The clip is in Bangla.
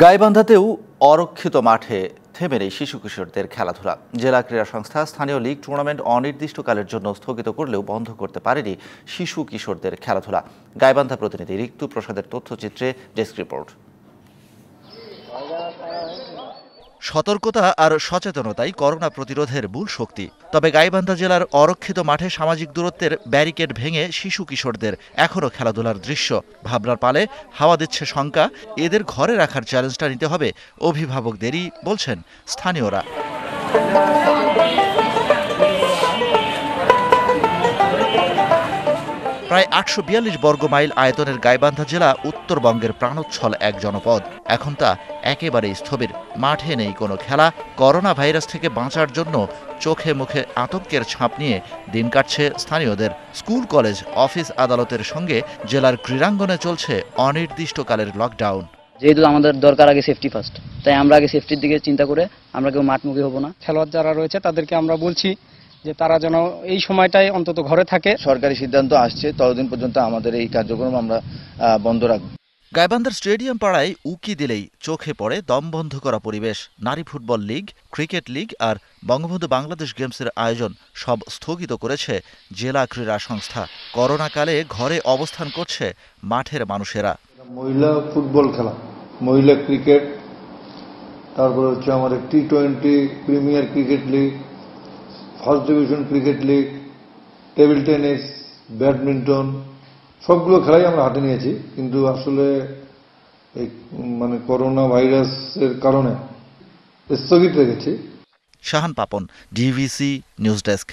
গাইবান্ধাতেও অরক্ষিত মাঠে থেমে নেই শিশু কিশোরদের খেলাধুলা জেলা ক্রীড়া সংস্থা স্থানীয় লীগ টুর্নামেন্ট অনির্দিষ্টকালের জন্য স্থগিত করলেও বন্ধ করতে পারেনি শিশু কিশোরদের খেলাধুলা গাইবান্ধা প্রতিনিধি রিক্তু প্রসাদের তথ্যচিত্রে ডেস্ক রিপোর্ট সতর্কতা আর সচেতনতাই করোনা প্রতিরোধের মূল শক্তি তবে গাইবান্ধা জেলার অরক্ষিত মাঠে সামাজিক দূরত্বের ব্যারিকেড ভেঙে শিশু কিশোরদের এখনও খেলাধুলার দৃশ্য ভাবনার পালে হাওয়া দিচ্ছে শঙ্কা এদের ঘরে রাখার চ্যালেঞ্জটা নিতে হবে অভিভাবকদেরই বলছেন স্থানীয়রা প্রায় আটশো বিয়াল্লিশ বর্গ মাইল আয়তনের গাইবান্ধা জেলা উত্তরবঙ্গের প্রাণোচ্ছল এক জনপদ এখন তা একেবারেই স্থবির মাঠে নেই কোনো খেলা করোনা ভাইরাস থেকে বাঁচার জন্য চোখে মুখে আতঙ্কের ছাপ নিয়ে দিন কাটছে স্থানীয়দের স্কুল কলেজ অফিস আদালতের সঙ্গে জেলার ক্রীড়াঙ্গনে চলছে অনির্দিষ্টকালের লকডাউন যেহেতু আমাদের দরকার আগে সেফটি ফার্স্ট তাই আমরা আগে সেফটির দিকে চিন্তা করে আমরা কেউ মাঠমুখী হব না খেলোয়াড় যারা রয়েছে তাদেরকে আমরা বলছি যে তারা যেন এই সময়টাই অন্তত ঘরে থাকে সরকারি সিদ্ধান্ত আসছে ততদিন পর্যন্ত আমাদের এই কার্যক্রম আমরা বন্ধ রাখবো গাইবান্ধার স্টেডিয়াম পাড়ায় উকি দিলেই চোখে পড়ে দমবন্ধ করা পরিবেশ নারী ফুটবল লীগ ক্রিকেট লীগ আর বঙ্গবন্ধু বাংলাদেশ গেমসের আয়োজন সব স্থগিত করেছে জেলা ক্রীড়া সংস্থা করোনাকালে ঘরে অবস্থান করছে মাঠের মানুষেরা মহিলা ফুটবল খেলা মহিলা ক্রিকেট তারপর হচ্ছে আমাদের T twenty premier cricket league first division cricket league table tennis badminton সবগুলো খেলাই আমরা হাতে নিয়েছি কিন্তু আসলে এই মানে করোনা ভাইরাসের কারণে স্থগিত রেখেছি Shahan Papon DVC news desk